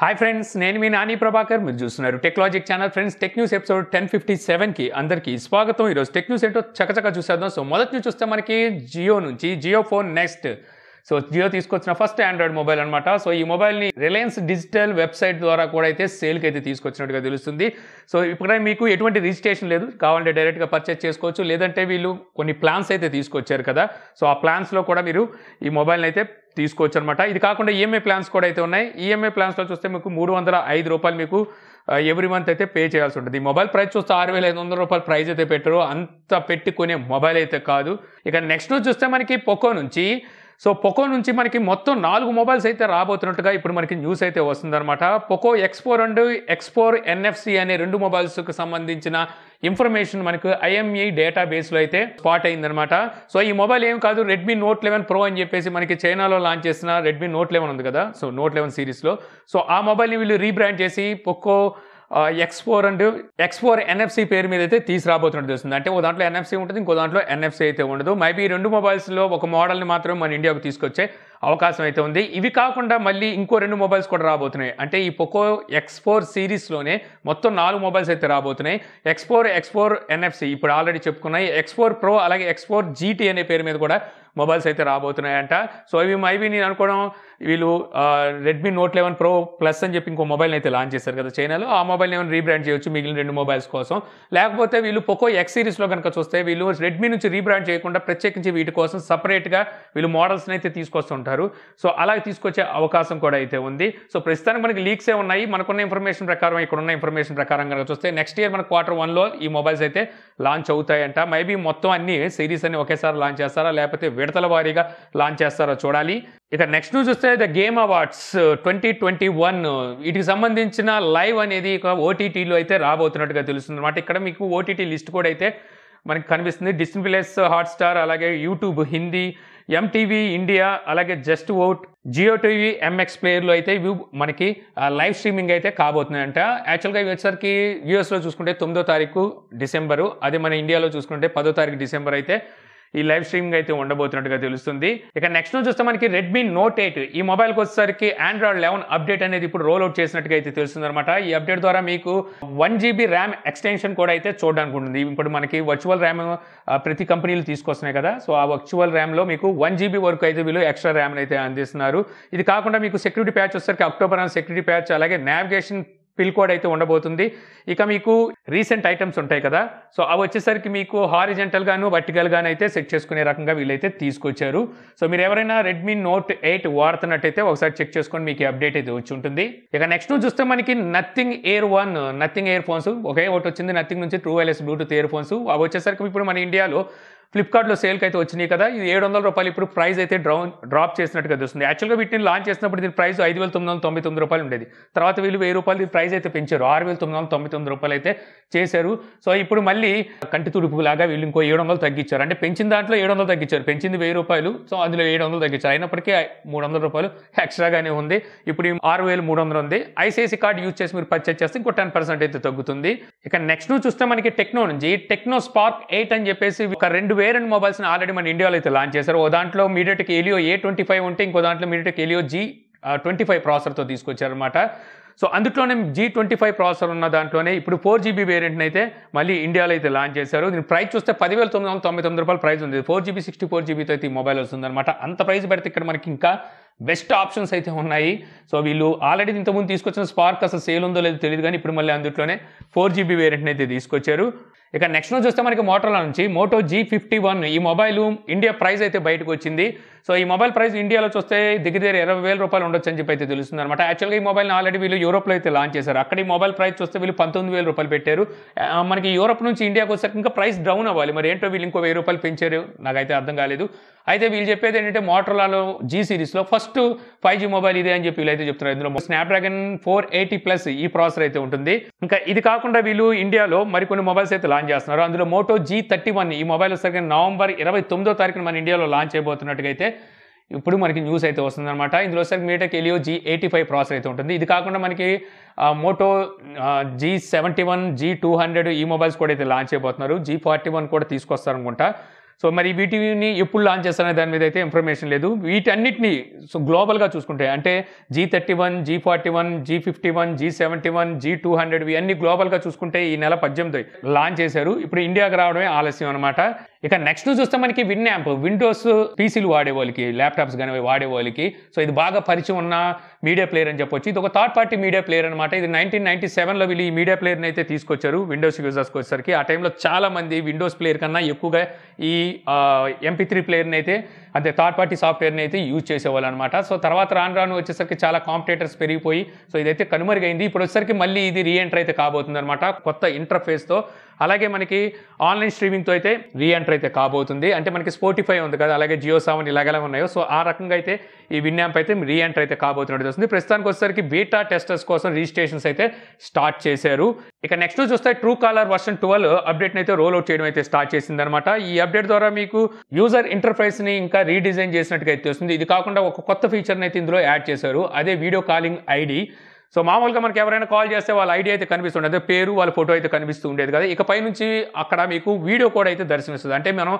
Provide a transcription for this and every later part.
hi friends నేను మీ నాని ప్రభాకర్ మీరు చూస్తున్నారు technology channel friends tech news episode ten fifty సెవెన్కి అందరికీ స్వాగతం ఈరోజు టెక్ న్యూస్ ఏంటో చక్కచక్క చూసేద్దాం సో మొదటి చూస్తే మనకి జియో నుంచి Jio phone next so Jio తీసుకొచ్చిన ఫస్ట్ ఆండ్రాయిడ్ మొబైల్ అనమాట సో ఈ మొబైల్ని రిలయన్స్ డిజిటల్ వెబ్సైట్ ద్వారా కూడా అయితే సేల్కి అయితే తీసుకొచ్చినట్టుగా తెలుస్తుంది సో ఇప్పుడే మీకు ఎటువంటి రిజిస్ట్రేషన్ లేదు కావాలంటే డైరెక్ట్గా పర్చేస్ చేసుకోవచ్చు లేదంటే వీళ్ళు కొన్ని ప్లాన్స్ అయితే తీసుకొచ్చారు కదా సో ఆ ప్లాన్స్లో కూడా మీరు ఈ మొబైల్ని అయితే తీసుకోవచ్చు అనమాట ఇది కాకుండా ఈఎంఐ ప్లాన్స్ కూడా అయితే ఉన్నాయి ఈఎంఐ ప్లాన్స్లో చూస్తే మీకు మూడు వందల ఐదు రూపాయలు మీకు ఎవ్రీ మంత్ అయితే పే చేయాల్సి ఉంటుంది మొబైల్ ప్రైస్ చూస్తే ఆరు వేల ఐదు వందల రూపాయలు ప్రైజ్ అయితే పెట్టరు అంత పెట్టుకునే మొబైల్ అయితే కాదు ఇక నెక్స్ట్ చూస్తే మనకి పొక్కో నుంచి సో పొకో నుంచి మనకి మొత్తం నాలుగు మొబైల్స్ అయితే రాబోతున్నట్టుగా ఇప్పుడు మనకి న్యూస్ అయితే వస్తుందన్నమాట Poco X four and X four NFC అనే రెండు మొబైల్స్కి సంబంధించిన ఇన్ఫర్మేషన్ మనకు ఐఎంఈ డేటా బేస్లో అయితే స్పాట్ అయిందనమాట సో ఈ మొబైల్ ఏం కాదు రెడ్మీ నోట్ లెవెన్ ప్రో అని చెప్పేసి మనకి చైనాలో లాంచ్ చేసిన రెడ్మీ నోట్ లెవెన్ ఉంది కదా సో నోట్ లెవెన్ సిరీస్లో సో ఆ మొబైల్ని వీళ్ళు రీబ్రాండ్ చేసి Poco X four and X four NFC పేరు మీద అయితే తీసుకురాబోతున్నట్టు తెలుస్తుంది అంటే ఓ దాంట్లో ఎన్ఎఫ్సి ఉంటుంది ఇంకో దాంట్లో ఎన్ఎఫ్సి అయితే ఉండదు మైబీ రెండు మొబైల్స్లో ఒక మోడల్ని మాత్రం మన ఇండియాకు తీసుకొచ్చే అవకాశం అయితే ఉంది ఇవి కాకుండా మళ్ళీ ఇంకో రెండు మొబైల్స్ కూడా రాబోతున్నాయి అంటే ఈ పొకో ఎక్స్ ఫోర్ సిరీస్లోనే మొత్తం నాలుగు మొబైల్స్ అయితే రాబోతున్నాయి X four X four NFC ఇప్పుడు ఆల్రెడీ చెప్పుకున్నాయి ఎక్స్ ఫోర్ ప్రో అలాగే ఎక్స్ ఫోర్ జీటీ అనే పేరు మీద కూడా మొబైల్స్ అయితే రాబోతున్నాయంట సో ఇవి మైబీ నేను అనుకోవడం వీళ్ళు Redmi Note eleven pro plus అని చెప్పి ఇంకో మొబైల్ అయితే లాంచ్ చేశారు కదా చైనాలో ఆ మొబైల్ ఏమైనా రీబ్రాండ్ చేయొచ్చు మిగిలిన రెండు మొబైల్స్ కోసం లేకపోతే వీళ్ళు పొకో ఎక్స్ సిరీస్లో కనుక చూస్తే వీళ్ళు రెడ్మీ నుంచి రీబ్రాండ్ చేయకుండా ప్రత్యేకించి వీటి కోసం సపరేట్గా వీళ్ళు మోడల్స్ని అయితే తీసుకొస్తుంటారు సో అలా తీసుకొచ్చే అవకాశం కూడా అయితే ఉంది సో ప్రస్తుతానికి మనకి లీక్సే ఉన్నాయి మనకున్న ఇన్ఫర్మేషన్ ప్రకారం ఇక్కడ ఉన్న ఇన్ఫర్మేషన్ ప్రకారం కనుక చూస్తే నెక్స్ట్ ఇయర్ మన క్వార్టర్ వన్లో ఈ మొబైల్స్ అయితే లాంచ్ అవుతాయంట మేబీ మొత్తం అన్ని సిరీస్ అన్ని ఒకేసారి లాంచ్ చేస్తారా లేకపోతే విడతల వారీగా లాంచ్ చేస్తారో చూడాలి ఇక నెక్స్ట్ న్యూస్ చూస్తే the Game Awards twenty twenty one వీటికి సంబంధించిన లైవ్ అనేది ఇక ఓటీటీలో అయితే రాబోతున్నట్టుగా తెలుస్తుంది అనమాట ఇక్కడ మీకు ఓటీటీ లిస్ట్ కూడా అయితే మనకి కనిపిస్తుంది డిస్నీ ప్లేస్ హాట్స్టార్ అలాగే యూట్యూబ్ హిందీ ఎంటీవీ ఇండియా అలాగే just Voot Jio TV MX ప్లేయర్లో అయితే ఇవి మనకి లైవ్ స్ట్రీమింగ్ అయితే కాబోతున్నాయంట యాక్చువల్గా ఇవి వచ్చేసరికి యూఎస్లో చూసుకుంటే తొమ్మిదో తారీఖు డిసెంబరు అదే మన ఇండియాలో చూసుకుంటే పదో తారీఖు డిసెంబర్ అయితే ఈ లైవ్ స్ట్రీమింగ్ అయితే ఉండబోతున్నట్టుగా తెలుస్తుంది ఇక నెక్స్ట్ చూస్తే మనకి రెడ్మీ నోట్ ఎయిట్ ఈ మొబైల్కి వచ్చేసరికి ఆండ్రాయిడ్ లెవెన్ అప్డేట్ అనేది ఇప్పుడు రోల్ అవుట్ చేసినట్టుగా అయితే అనమాట ఈ అప్డేట్ ద్వారా మీకు వన్ జీబీ ర్యామ్ ఎక్స్టెన్షన్ కూడా అయితే చూడడానికి ఉంటుంది ఇప్పుడు మనకి వర్చువల్ ర్యామ్ ప్రతి కంపెనీలు తీసుకొస్తున్నాయి కదా సో ఆ వర్చువల్ ర్యామ్లో మీకు వన్ జీబీ వరకు అయితే వీళ్ళు ఎక్స్ట్రా ర్యామ్ అయితే అందిస్తున్నారు ఇది కాకుండా మీకు సెక్యూరిటీ ప్యాచ్ వచ్చేసరికి అక్టోబర్ సెక్యూరిటీ ప్యాచ్ అలాగే నావిగేషన్ పిల్ కోడ్ అయితే ఉండబోతుంది ఇక మీకు రీసెంట్ ఐటమ్స్ ఉంటాయి కదా సో అవి వచ్చేసరికి మీకు హారిజెంటల్ గాను వర్టికల్ గాను అయితే సెట్ చేసుకునే రకంగా వీళ్ళైతే తీసుకొచ్చారు సో మీరు ఎవరైనా రెడ్మీ నోట్ ఎయిట్ వాడుతున్నట్టయితే ఒకసారి చెక్ చేసుకొని మీకు అప్డేట్ అయితే వచ్చి ఉంటుంది ఇక నెక్స్ట్ చూస్తే మనకి Nothing ear one Nothing earphones ఒకే ఒకటి వచ్చింది నథింగ్ నుంచి true wireless Bluetooth earphones అవి వచ్చేసరికి ఇప్పుడు మన ఇండియాలో ఫ్లిప్కార్ట్లో సేల్కి అయితే వచ్చినాయి కదా ఇది ఏడు వందల రూపాయలు ఇప్పుడు ప్రైస్ అయితే డ్రా డ్రాప్ చేసినట్టుగా తెలుస్తుంది యాక్చువల్గా వీటిని లాంచ్ చేసినప్పుడు దీని ప్రైస్ ఐదు వేల తొమ్మిది వందల తొమ్మిది రూపాయలు ఉండేది తర్వాత వీళ్ళు వెయ్యి రూపాయలు దీని ప్రైస్ అయితే పెంచారు ఆరు వేల తొమ్మిది వందల తొమ్మిది రూపాయలు అయితే చేశారు సో ఇప్పుడు మళ్ళీ కంటి తుడుపులాగా వీళ్ళు ఇంకో ఏడు వందలు తగ్గించారు అంటే పెంచిన దాంట్లో ఏడు వందలు తగ్గించారు పెంచింది వెయ్యి రూపాయలు సో అందులో ఏడు వందలు తగ్గించారు అయినప్పటికీ మూడు వందల రూపాయలు ఎక్స్ట్రాగానే ఉంది ఇప్పుడు ఆరు వేలు మూడు వందలు ఉంది ఐసీఐసీ కార్డు యూజ్ చేసి మీరు పర్చేస్ చేస్తే ఇంకో టెన్ పర్సెంట్ అయితే తగ్గుతుంది ఇక నెక్స్ట్ చూస్తే మనకి టెక్నో నుంచి టెక్నో స్పార్క్ ఎయిట్ అని చెప్పేసి ఒక రెండు వేరెండు మొబైల్స్ని ఆల్రెడీ మన ఇండియాలో అయితే లాంచ్ చేశారు ఓ దాంట్లో MediaTek Helio A twenty five ఉంటే ఇంకో దాంట్లో MediaTek Helio G twenty five ప్రాసెసర్తో తీసుకొచ్చారనమాట సో అందులోనే జీ ట్వంటీ ఫైవ్ ప్రాసెసర్ ఉన్న దాంట్లోనే ఇప్పుడు ఫోర్ జీబీ వేరియంట్ని అయితే మళ్ళీ ఇండియాలో అయితే లాంచ్ చేశారు దీని ప్రైస్ చూస్తే పదివేల తొమ్మిది వందల తొంభై తొమ్మిది రూపాయలు ప్రైస్ ఉంది ఫోర్ జీబీ సిక్స్టీ ఫోర్ జీబీతో అయితే ఈ మొబైల్ వస్తుందన్నమాట అంత ప్రైస్ పెడితే ఇక్కడ మనకి ఇంకా బెస్ట్ ఆప్షన్స్ అయితే ఉన్నాయి సో వీళ్ళు ఆల్రెడీ ఇంతకుముందు తీసుకొచ్చిన స్పార్క్ అసలు సేల్ ఉందో లేదో తెలియదు కానీ ఇప్పుడు మళ్ళీ అందులోనే ఫోర్ జీబీ వేరియంట్ని అయితే తీసుకొచ్చారు ఇక నెక్స్ట్ నుంచి చూస్తే మనకి మోటోలా నుంచి మోటో జీ ఫిఫ్టీ వన్ ఈ మొబైల్ ఇండియా ప్రైస్ అయితే బయటకు వచ్చింది సో ఈ మొబైల్ ప్రైస్ ఇండియాలో చూస్తే దగ్గర దగ్గర ఇరవై వేల రూపాయలు ఉండొచ్చు అని చెప్పి అయితే తెలుస్తుంది అనమాట యాక్చువల్గా ఈ మొబైల్ని ఆల్రెడీ వీళ్ళు యూరోప్లో అయితే లాంచ్ చేశారు అక్కడ ఈ మొబైల్ ప్రైస్ చూస్తే వీళ్ళు పంతొమ్మిది వేల రూపాయలు పెట్టారు మనకి యూరోప్ నుంచి ఇండియాకి వచ్చాక ఇంకా ప్రైస్ డౌన్ అవ్వాలి మరి ఏంటో వీళ్ళు ఇంకో వెయ్యి రూపాయలు పెంచారు నాకైతే అర్థం కాలేదు అయితే వీళ్ళు చెప్పేది ఏంటంటే మోటోలాలో జీ సిరీస్లో ఫస్ట్ ఫైవ్ జీ మొబైల్ ఇదే అని చెప్పి వీళ్ళు అయితే చెప్తున్నారు ఇందులో స్నాప్డ్రాగన్ ఫోర్ ఎయిటీ ప్లస్ ఈ ప్రాసెసర్ అయితే ఉంటుంది ఇంకా ఇది కాకుండా వీళ్ళు ఇండియాలో మరికొన్ని మొబైల్స్ అయితే లాంచ్ చేస్తున్నారు అందులో మోటో జీ థర్టీ వన్ ఈ మొబైల్ వచ్చేసరికి నవంబర్ ఇరవై తొమ్మిదో తారీఖున మన ఇండియాలో లాంచ్ అయితే ఇప్పుడు మనకి న్యూస్ అయితే వస్తుందన్నమాట ఇందులో సరికి MediaTek Helio G eighty five process అయితే ఉంటుంది ఇది కాకుండా మనకి Moto G seventy one G two hundred ఈ మొబైల్స్ కూడా అయితే లాంచ్ అయిపోతున్నారు జీ ఫార్టీ వన్ కూడా తీసుకొస్తారనుకుంటా సో మరి వీటిని ఎప్పుడు లాంచ్ చేస్తారనే దాని మీద అయితే ఇన్ఫర్మేషన్ లేదు వీటన్నిటిని సో గ్లోబల్గా చూసుకుంటే అంటే G thirty one G forty one G fifty one G seventy one G two hundred ఇవన్నీ గ్లోబల్గా చూసుకుంటే ఈ నెల పద్దెనిమిది లాంచ్ చేశారు ఇప్పుడు ఇండియాకి రావడమే ఆలస్యం అనమాట ఇక నెక్స్ట్ చూస్తే మనకి విన్ యాప్ విండోస్ పీసీలు వాడే వాళ్ళకి ల్యాప్టాప్స్ కానీ వాడే వాళ్ళకి సో ఇది బాగా పరిచయం ఉన్న మీడియా ప్లేయర్ అని చెప్పొచ్చు ఇది ఒక థర్డ్ పార్టీ మీడియా ప్లేయర్ అనమాట ఇది నైన్టీన్ నైన్టీ సెవెన్లో వీళ్ళు ఈ మీడియా ప్లేయర్ని అయితే తీసుకొచ్చారు విండోస్ యూజర్స్కి వచ్చేసరికి ఆ టైంలో చాలా మంది విండోస్ ప్లేయర్ కన్నా ఎక్కువగా ఈ ఎంపీ త్రీ ప్లేయర్ని అయితే అంటే థర్డ్ పార్టీ సాఫ్ట్వేర్ని అయితే యూజ్ చేసేవాళ్ళు అనమాట సో తర్వాత రాను రాను వచ్చేసరికి చాలా కాంపిటేటర్స్ పెరిగిపోయి సో ఇదైతే కనుమరుగైంది ఇప్పుడు వచ్చేసరికి మళ్ళీ ఇది రీఎంటర్ అయితే కాబోతుంది అనమాట కొత్త ఇంటర్ఫేస్తో అలాగే మనకి ఆన్లైన్ స్ట్రీమింగ్తో అయితే రీఎంటర్ అయితే కాబోతుంది అంటే మనకి స్పోటిఫై ఉంది కదా అలాగే జియో సెవెన్ ఇలాగలా ఉన్నాయో సో ఆ రకంగా అయితే ఈ విన్యాంప్ అయితే రీఎంటర్ అయితే కాబోతున్నట్టు వస్తుంది ప్రస్తుతానికి వచ్చేసరికి బీటా టెస్టర్స్ కోసం రిజిస్ట్రేషన్స్ అయితే స్టార్ట్ చేశారు ఇక నెక్స్ట్ చూస్తే ట్రూ కాలర్ వర్షన్ ట్వెల్వ్ అప్డేట్ని అయితే రోల్ అవుట్ చేయడం అయితే స్టార్ట్ చేసింది అనమాట ఈ అప్డేట్ ద్వారా మీకు యూజర్ ఇంటర్ఫేస్ని ఇంకా రీడిజైన్ చేసినట్టుగా అయితే వస్తుంది ఇది కాకుండా ఒక కొత్త ఫీచర్ని అయితే ఇందులో యాడ్ చేశారు అదే వీడియో కాలింగ్ ఐడి సో మామూలుగా మనకి ఎవరైనా కాల్ చేస్తే వాళ్ళ ఐడి అయితే అదే పేరు వాళ్ళ ఫోటో అయితే కనిపిస్తూ ఉండేది కదా ఇకపై నుంచి అక్కడ మీకు వీడియో కూడా అయితే దర్శనస్తుంది అంటే మనం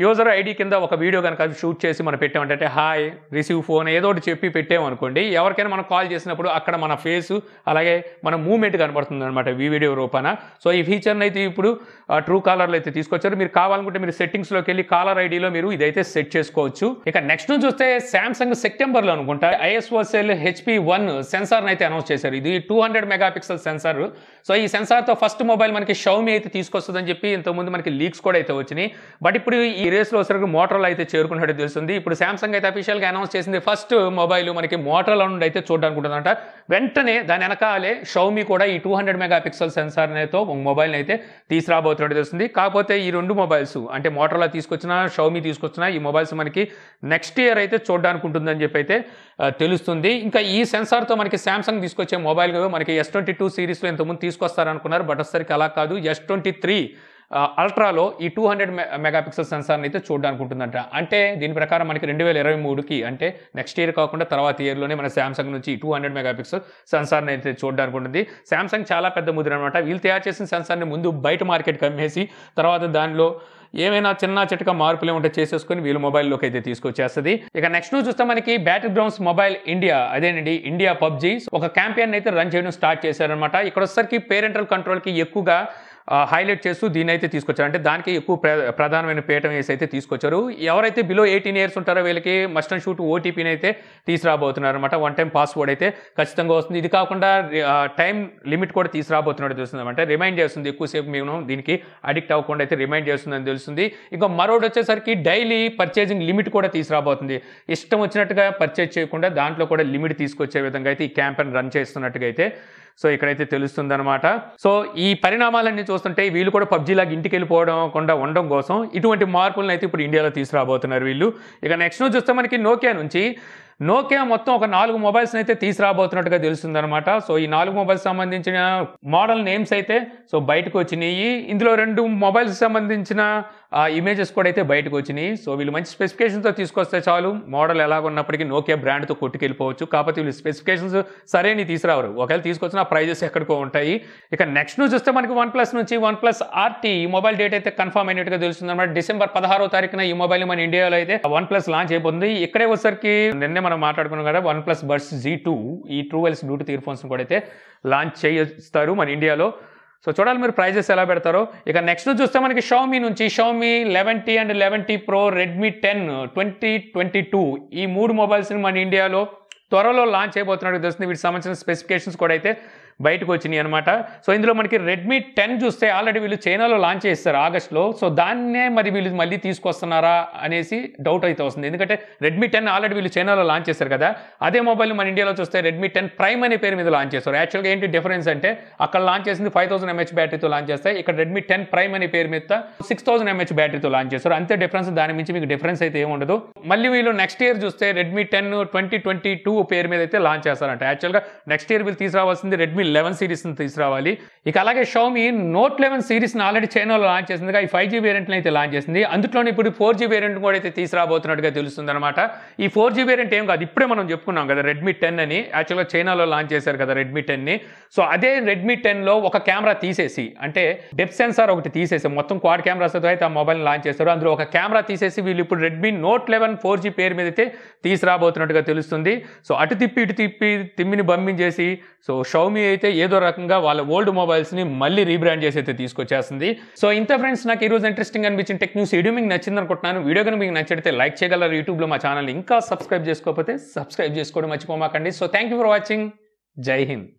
యూజర్ ఐడి కింద ఒక వీడియో కనుక షూట్ చేసి మనం పెట్టామంటే హాయ్ రిసీవ్ ఫోన్ ఏదో ఒకటి చెప్పి పెట్టామనుకోండి ఎవరికైనా మనం కాల్ చేసినప్పుడు అక్కడ మన ఫేస్ అలాగే మన మూమెంట్ కనబడుతుంది అనమాట ఈ వీడియో రూపాన సో ఈ ఫీచర్ని అయితే ఇప్పుడు ట్రూ కాలర్లు అయితే తీసుకొచ్చారు మీరు కావాలనుకుంటే మీరు సెట్టింగ్స్లోకి వెళ్ళి కాలర్ ఐడిలో మీరు ఇదైతే సెట్ చేసుకోవచ్చు ఇక నెక్స్ట్ చూస్తే శాంసంగ్ సెప్టెంబర్లో అనుకుంటా ఐఎస్ఓసెల్ హెచ్పి వన్ సెన్సార్ని అయితే అనౌన్స్ చేశారు ఇది two hundred megapixel sensor so ఈ సెన్సార్తో ఫస్ట్ మొబైల్ మనకి షౌమి అయితే తీసుకొస్తుందని చెప్పి ఇంతకుముందు మనకి లీక్స్ కూడా అయితే వచ్చినాయి బట్ ఇప్పుడు ఈ రేస్లో వచ్చేసరికి మోటార్లో అయితే చేరుకున్నట్టు తెలుస్తుంది ఇప్పుడు శాంసంగ్ అయితే అఫీషియల్గా అనౌన్స్ చేసింది ఫస్ట్ మొబైల్ మనకి మోటార్లో నుండి అయితే చూడడానికి వెంటనే దాని వెనకాలే షౌమి కూడా ఈ టూ హండ్రెడ్ మెగా అయితే సెన్సార్తో మొబైల్ని అయితే తీసుకురాబోతున్నట్టు తెలుస్తుంది కాకపోతే ఈ రెండు మొబైల్స్ అంటే మోటార్లో తీసుకొచ్చిన షౌమి తీసుకొచ్చిన ఈ మొబైల్స్ మనకి నెక్స్ట్ ఇయర్ అయితే చూడడానికి ఉంటుందని చెప్పి అయితే తెలుస్తుంది ఇంకా ఈ సెన్సార్తో మనకి శాంసంగ్ తీసుకొచ్చే మొబైల్ మనకి ఎస్ ట్వంటీ టూ సిరీస్లో ఇంతకుముందు తీసుకొస్తారనుకున్నారు బట్ అసరికి అలా కాదు ఎస్ ట్వంటీ త్రీ అల్ట్రాలో ఈ టూ హండ్రెడ్ మెగాపిక్సెల్ సెన్సార్ని అయితే చూడడానికి ఉంటుందంట అంటే దీని ప్రకారం మనకి రెండు వేల ఇరవై మూడుకి అంటే నెక్స్ట్ ఇయర్ కాకుండా తర్వాత ఇయర్లోనే మన శాంసంగ్ నుంచి టూ హండ్రెడ్ మెగాపిక్సెల్ సెన్సార్ని అయితే చూడడానికి ఉంటుంది శాంసంగ్ చాలా పెద్ద ముద్ర అనమాట వీళ్ళు తయారు చేసిన సెన్సార్ని ముందు బయట మార్కెట్కి అమ్మేసి తర్వాత దానిలో ఏమైనా చిన్న చిట్క మార్పులు ఏమంటే చేసేసుకొని వీళ్ళు మొబైల్లోకి అయితే తీసుకొచ్చేస్తుంది ఇక నెక్స్ట్ చూస్తే మనకి బ్యాటిల్ గ్రౌండ్స్ మొబైల్ ఇండియా అదేనండి ఇండియా పబ్జీ ఒక క్యాంపెయిన్ అయితే రన్ చేయడం స్టార్ట్ చేశారనమాట ఇక్కడ పేరెంటల్ కంట్రోల్కి ఎక్కువగా హైలైట్ చేస్తూ దీన్ని అయితే తీసుకొచ్చారు అంటే దానికి ఎక్కువ ప్రధానమైన పీఠం వేసి అయితే తీసుకొచ్చారు ఎవరైతే బిలో ఎయిటీన్ ఇయర్స్ ఉంటారో వీళ్ళకి మస్టన్ షూట్ ఓటీపీని అయితే తీసుకురాబోతున్నారు అనమాట వన్ టైం పాస్వర్డ్ అయితే ఖచ్చితంగా వస్తుంది ఇది కాకుండా టైం లిమిట్ కూడా తీసుకురాబోతున్నట్టు తెలుస్తుంది అంటే రిమైండ్ చేస్తుంది ఎక్కువసేపు మేము దీనికి అడిక్ట్ అవ్వకుండా అయితే రిమైండ్ చేస్తుందని తెలుస్తుంది ఇంకా మరొకటి వచ్చేసరికి డైలీ పర్చేజింగ్ లిమిట్ కూడా తీసుకురాబోతుంది ఇష్టం వచ్చినట్టుగా పర్చేజ్ చేయకుండా దాంట్లో కూడా లిమిట్ తీసుకొచ్చే విధంగా అయితే ఈ క్యాంపెయిన్ రన్ చేస్తున్నట్టుగా అయితే సో ఇక్కడైతే తెలుస్తుందనమాట సో ఈ పరిణామాలన్నీ చూస్తుంటే వీళ్ళు కూడా పబ్జీ లాగా ఇంటికి వెళ్ళిపోవడం కూడా ఉండడం కోసం ఇటువంటి మార్పులను అయితే ఇప్పుడు ఇండియాలో తీసుకురాబోతున్నారు వీళ్ళు ఇక నెక్స్ట్ చూస్తే మనకి నోకియా నుంచి నోకియా మొత్తం ఒక నాలుగు మొబైల్స్ అయితే తీసుకురాబోతున్నట్టుగా తెలుస్తుందనమాట సో ఈ నాలుగు మొబైల్స్ సంబంధించిన మోడల్ నేమ్స్ అయితే సో బయటకు వచ్చినాయి ఇందులో రెండు మొబైల్స్ సంబంధించిన ఇమేజెస్ కూడా అయితే బయటకు వచ్చినాయి సో వీళ్ళు మంచి స్పెసిఫికేషన్తో తీసుకొస్తే చాలు మోడల్ ఎలాగున్నప్పటికీ నోకియా బ్రాండ్తో కొట్టుకెళ్ళిపోవచ్చు కాకపోతే వీళ్ళు స్పెసిఫికేషన్స్ సరైన తీసుకురావరు ఒకవేళ తీసుకొచ్చిన ప్రైజెస్ ఎక్కడికో ఉంటాయి ఇక నెక్స్ట్ న్యూస్ చూస్తే మనకి వన్ ప్లస్ నుంచి వన్ ప్లస్ ఆర్టీ ఈ మొబైల్ డేట్ అయితే కన్ఫర్మ్ అయినట్టుగా తెలుస్తుంది అనమాట డిసెంబర్ పదహారో తారీఖున ఈ మొబైల్ మన ఇండియాలో అయితే వన్ ప్లస్ లాంచ్ అయిపోతుంది ఇక్కడే వచ్చేసరికి నిన్నే మనం మాట్లాడుకున్నాం కదా OnePlus Buds G two ఈ true wireless Bluetooth earphones కూడా అయితే లాంచ్ చేయిస్తారు మన ఇండియాలో సో చూడాలి మీరు ప్రైజెస్ ఎలా పెడతారో ఇక నెక్స్ట్ చూస్తే మనకి షోమీ నుంచి Xiaomi eleven T and eleven T Pro Redmi ten twenty twenty two ఈ మూడు మొబైల్స్ని మన ఇండియాలో త్వరలో లాంచ్ అయిపోతున్నట్టు తెలుస్తుంది వీటికి సంబంధించిన స్పెసిఫికేషన్స్ కూడా అయితే బయటకు వచ్చినాయి అనమాట సో ఇందులో మనకి రెడ్మీ టెన్ చూస్తే ఆల్రెడీ వీళ్ళు చైనాలో లాంచ్ చేస్తారు ఆగస్ట్లో సో దాన్నే మరి వీళ్ళు మళ్ళీ తీసుకొస్తున్నారా అనేసి డౌట్ అయితే వస్తుంది ఎందుకంటే రెడ్మీ టెన్ ఆల్రెడీ వీళ్ళు చైనాలో లాంచ్ చేశారు కదా అదే మొబైల్ మన ఇండియాలో చూస్తే రెడ్మీ టెన్ ప్రైమ్ అనే పేరు మీద లాంచ్ చేస్తారు యాక్చువల్గా ఏంటి డిఫరెన్స్ అంటే అక్కడ లాంచ్ చేసింది ఫైవ్ థౌసండ్ ఎంహెచ్ బ్యాటరీతో లాంచ్ చేస్తాయి ఇక్కడ రెడ్మీ టెన్ ప్రైమ్ అనే పేరు మీద సిక్స్ థౌసండ్ ఎంహెచ్ బ్యాటరీతో లాంచ్ చేస్తారు అంతే డిఫరెన్స్ దాని నుంచి మీకు డిఫరెన్స్ అయితే ఏముండదు మళ్ళీ వీళ్ళు నెక్స్ట్ ఇయర్ చూస్తే Redmi ten twenty twenty two పేరు మీద అయితే లాంచ్ చేస్తారంట యాక్చువల్గా నెక్స్ట్ ఇయర్ వీళ్ళు తీసుకురావాల్సింది రెడ్మీ రెడ్మీ లెవెన్ సిరీస్ని తీసుకురావాలి ఇక అలాగే షోమీ నోట్ లెవెన్ సిరీస్ని ఆల్రెడీ చైనాలో లాంచ్ చేసిందిగా ఈ ఫైవ్ జీ వేరియంట్ని అయితే లాంచ్ చేసింది అందులో ఇప్పుడు ఫోర్ జీ వేరియంట్ కూడా అయితే తీసుకురాబోతున్నట్టుగా అనమాట ఈ ఫోర్ జీ వేరియంట్ ఏం కాదు ఇప్పుడే మనం చెప్పుకున్నాం కదా రెడ్మీ టెన్ అని యాక్చువల్గా చైనాలో లాంచ్ చేశారు కదా రెడ్మీ టెన్ని సో అదే రెడ్మీ టెన్లో ఒక కెమెరా తీసేసి అంటే డెప్ సెన్సార్ ఒకటి తీసేసి మొత్తం క్వాడ్ కెమెరాస్తో అయితే ఆ మొబైల్ లాంచ్ చేస్తారు అందులో ఒక కెమెరా తీసేసి వీళ్ళు ఇప్పుడు Redmi Note eleven four G పేరు మీద అయితే తీసుకురాబోతున్నట్టుగా తెలుస్తుంది సో అటు తిప్పి ఇటు తిప్పి తిమ్మిని బమ్మించేసి సో షౌమి అయితే ఏదో రకంగా వాళ్ళ ఓల్డ్ మొబైల్స్ని మళ్ళీ రీబ్రాండ్ చేసి అయితే తీసుకొచ్చేస్తుంది సో ఇంత ఫ్రెండ్స్ నాకు ఈరోజు ఇంట్రెస్టింగ్ అనిపించిన టెక్ న్యూస్ వీడియో మీకు నచ్చింది అనుకుంటున్నాను వీడియో కనుక మీకు నచ్చితే లైక్ చేయగలరు యూట్యూబ్లో మా ఛానల్ ఇంకా సబ్స్క్రైబ్ చేసుకోకపోతే సబ్స్క్రైబ్ చేసుకోవడం మర్చిపోమాకండి so thank for watching Jai Hind